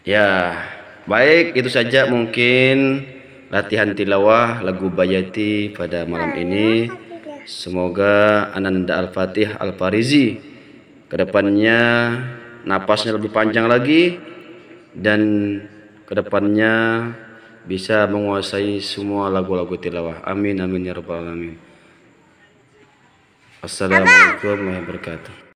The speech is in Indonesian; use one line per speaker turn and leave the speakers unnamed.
Ya, baik itu saja mungkin latihan tilawah lagu Bayati pada malam ini. Semoga Ananda Al-Fatih Al-Farizi kedepannya napasnya lebih panjang lagi dan kedepannya bisa menguasai semua lagu-lagu tilawah. Amin amin ya rabbal alamin. Assalamualaikum warahmatullahi wabarakatuh.